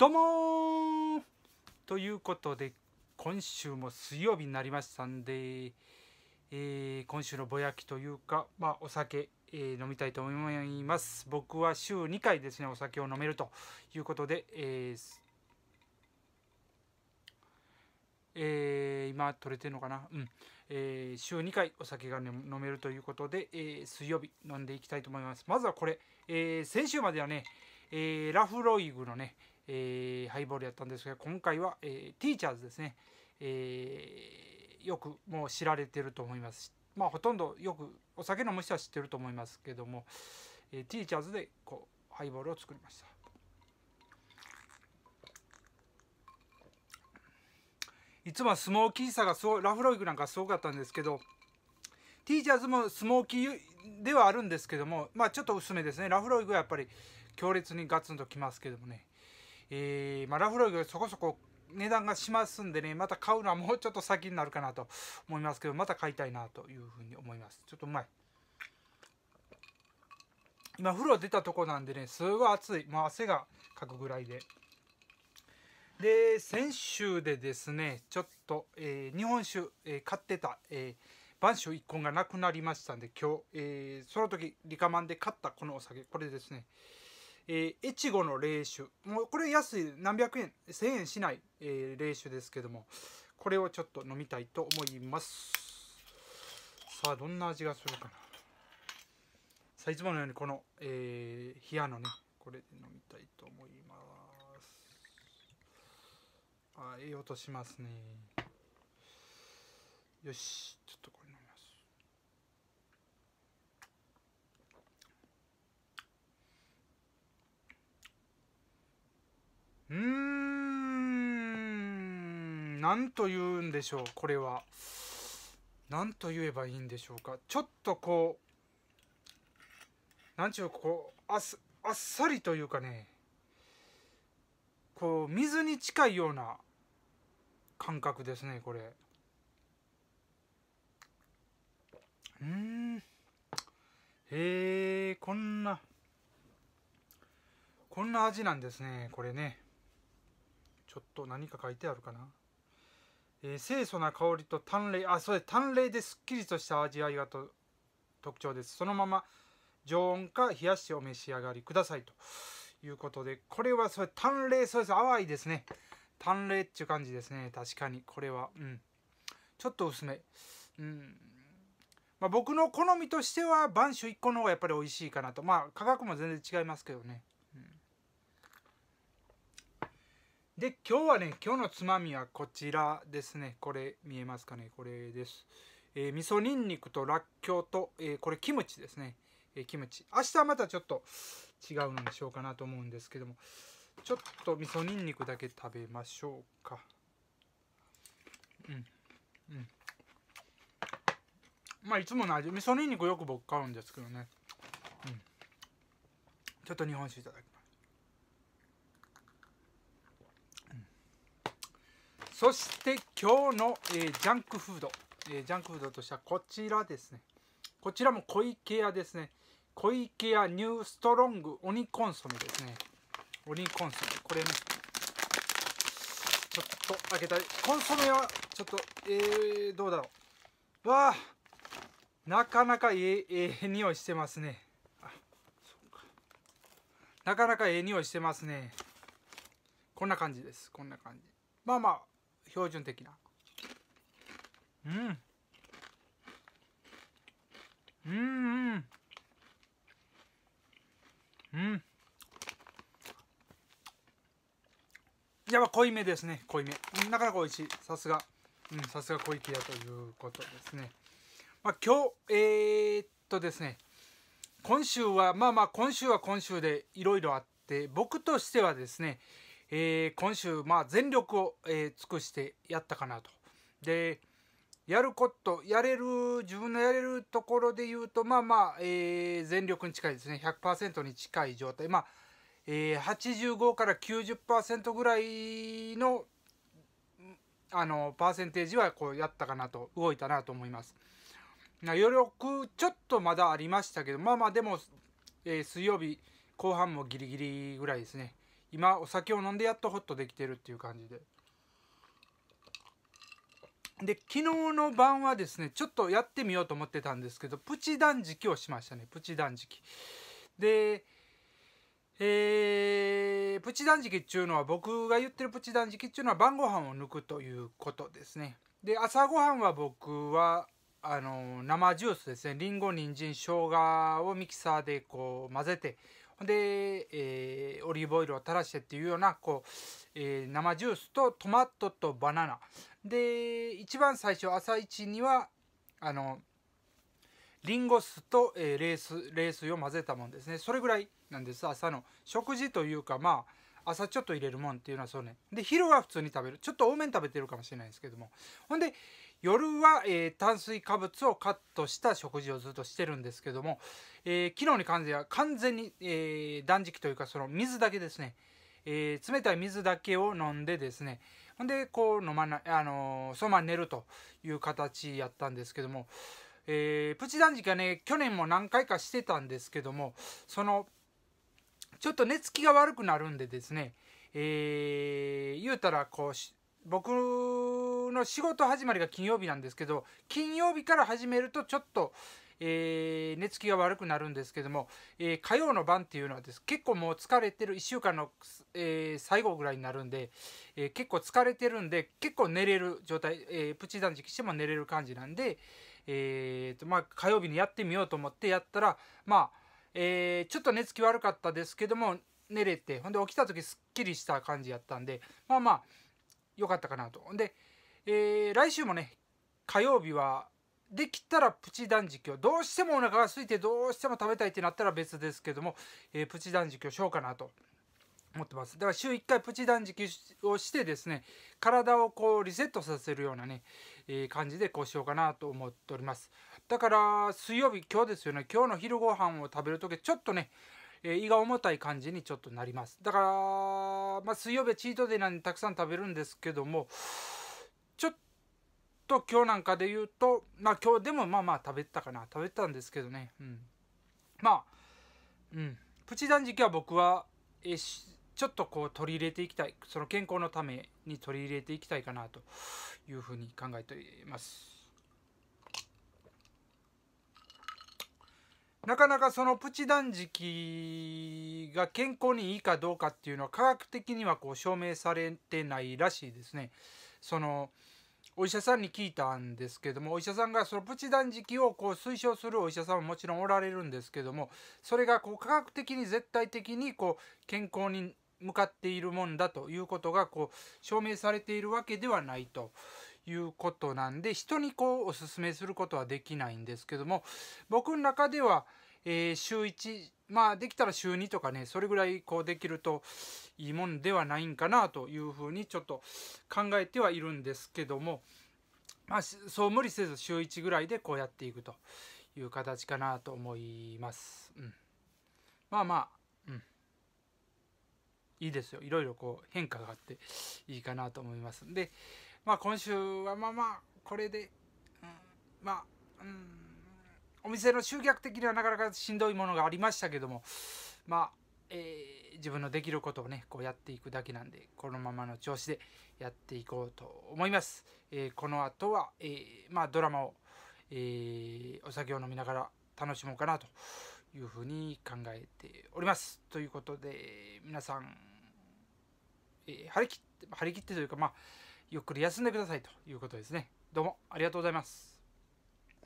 どうもということで今週も水曜日になりましたんで、えー、今週のぼやきというか、まあ、お酒、えー、飲みたいと思います僕は週2回ですねお酒を飲めるということで、えーえー、今取れてるのかな、うんえー、週2回お酒が、ね、飲めるということで、えー、水曜日飲んでいきたいと思いますまずはこれ、えー、先週まではね、えー、ラフロイグのねえー、ハイボールやったんですが今回は、えー、ティーチャーズですね、えー、よくもう知られてると思いますまあほとんどよくお酒飲む人は知ってると思いますけども、えー、ティーチャーズでこうハイボールを作りましたいつもはスモーキーさがすごラフロイグなんかすごかったんですけどティーチャーズもスモーキーではあるんですけどもまあちょっと薄めですねラフロイグはやっぱり強烈にガツンときますけどもねえー、まあ、ラフロイグそこそこ値段がしますんでね、また買うのはもうちょっと先になるかなと思いますけど、また買いたいなというふうに思います。ちょっとうまい。今、風呂出たとこなんでね、すごい暑い。もう汗がかくぐらいで。で、先週でですね、ちょっと、えー、日本酒、えー、買ってた、えー、晩酒1本がなくなりましたんで、今日、えー、その時、リカマンで買ったこのお酒、これですね。え越後の冷酒もうこれ安い何百円1000円しない、えー、冷酒ですけどもこれをちょっと飲みたいと思いますさあどんな味がするかなさあいつものようにこの、えー、冷やのねこれで飲みたいと思いますあええ音しますねよしちょっとこれ何と言うんでしょうこれは何と言えばいいんでしょうかちょっとこう何ちゅうこうあっあっさりというかねこう水に近いような感覚ですねこれうんへえこんなこんな味なんですねこれねちょっと何か書いてあるかなえー、清楚な香りと淡麗あそうです淡麗ですっきりとした味わいがと特徴ですそのまま常温か冷やしてお召し上がりくださいということでこれはそれ淡麗そうです淡いですね淡麗っていう感じですね確かにこれはうんちょっと薄めうんまあ、僕の好みとしては、晩酒1個の方がやっぱり美味しいかなと。まあ、価格も全然違いますけどね。で今日はね今日のつまみはこちらですねこれ見えますかねこれです、えー、味噌にんにくとらっきょうと、えー、これキムチですね、えー、キムチ明日はまたちょっと違うのにしようかなと思うんですけどもちょっと味噌にんにくだけ食べましょうかうんうんまあいつもの味味噌にんにくよく僕買うんですけどねうんちょっと日本酒いただきますそして今日の、えー、ジャンクフード、えー、ジャンクフードとしてはこちらですねこちらも小池屋ですね小池屋ニューストロング鬼コンソメですね鬼コンソメこれねちょっと開けたいコンソメはちょっとえー、どうだろうわーなかなかえええ匂いしてますねなかなかええ匂いしてますねこんな感じですこんな感じまあまあ標準的なうんうんうんうんやば濃いめですね濃いめなかなか美味しいさすがうんさすが濃い木屋ということですねまあ今日えー、っとですね今週はまあまあ今週は今週でいろいろあって僕としてはですねえー、今週、まあ、全力を、えー、尽くしてやったかなと。でやることやれる自分のやれるところで言うとまあまあ、えー、全力に近いですね100%に近い状態まあ、えー、85から90%ぐらいのあのパーセンテージはこうやったかなと動いたなと思います。余力ちょっとまだありましたけどまあまあでも、えー、水曜日後半もギリギリぐらいですね今お酒を飲んでやっとホッとできてるっていう感じでで昨日の晩はですねちょっとやってみようと思ってたんですけどプチ断食をしましたねプチ断食でえー、プチ断食っていうのは僕が言ってるプチ断食っていうのは晩ご飯を抜くということですねで朝ごはんは僕はあの生ジュースですねりんご人参生姜をミキサーでこう混ぜてで、えー、オリーブオイルを垂らしてっていうようなこう、えー、生ジュースとトマトとバナナで一番最初朝一にはあのリンゴ酢と、えー、冷水冷水を混ぜたもんですねそれぐらいなんです朝の食事というかまあ朝ちょっと入れるもんっていうのはそうねで昼は普通に食べるちょっと多めに食べてるかもしれないですけどもほんで夜は、えー、炭水化物をカットした食事をずっとしてるんですけども、えー、昨日に関しては完全に、えー、断食というかその水だけですね、えー、冷たい水だけを飲んでですねほんでこう飲まない、あのー、そのまま寝るという形やったんですけども、えー、プチ断食はね去年も何回かしてたんですけどもそのちょっと寝つきが悪くなるんでですね、えー、言うたらこう僕の仕事始まりが金曜日なんですけど金曜日から始めるとちょっと、えー、寝つきが悪くなるんですけども、えー、火曜の晩っていうのはです結構もう疲れてる1週間の、えー、最後ぐらいになるんで、えー、結構疲れてるんで結構寝れる状態、えー、プチ断食しても寝れる感じなんで、えーとまあ、火曜日にやってみようと思ってやったらまあえー、ちょっと寝つき悪かったですけども寝れてほんで起きた時すっきりした感じやったんでまあまあ良かったかなとで、えー、来週もね火曜日はできたらプチ断食をどうしてもお腹が空いてどうしても食べたいってなったら別ですけども、えー、プチ断食をしようかなと持ってますだから週1回プチ断食をしてですね体をこうリセットさせるようなね、えー、感じでこうしようかなと思っておりますだから水曜日今日ですよね今日の昼ご飯を食べる時ちょっとね、えー、胃が重たい感じにちょっとなりますだから、まあ、水曜日はチートデイなんでたくさん食べるんですけどもちょっと今日なんかで言うとまあ今日でもまあまあ食べたかな食べたんですけどねうんまあうんプチ断食は僕はえーちょっとこう取り入れていきたいその健康のために取り入れていきたいかなというふうに考えていますなかなかそのプチ断食が健康にいいかどうかっていうのは科学的にはこう証明されてないらしいですねそのお医者さんに聞いたんですけどもお医者さんがそのプチ断食をこう推奨するお医者さんももちろんおられるんですけどもそれがこう科学的に絶対的にこう健康に向かっているもんだということがこう証明されているわけではないということなんで人にこうおすすめすることはできないんですけども僕の中では、えー、週1まあできたら週2とかねそれぐらいこうできるといいもんではないんかなというふうにちょっと考えてはいるんですけども、まあ、そう無理せず週1ぐらいでこうやっていくという形かなと思います。うん、まあまあ、うんいいですよいろいろこう変化があっていいかなと思いますんでまあ今週はまあまあこれで、うん、まあうんお店の集客的にはなかなかしんどいものがありましたけどもまあ、えー、自分のできることをねこうやっていくだけなんでこのままの調子でやっていこうと思います、えー、この後は、えー、まあドラマを、えお酒を飲みながら楽しもうかなというふうに考えておりますということで皆さんえー、張り切って、張り切ってというか、まあ、ゆっくり休んでくださいということですね。どうもありがとうございます。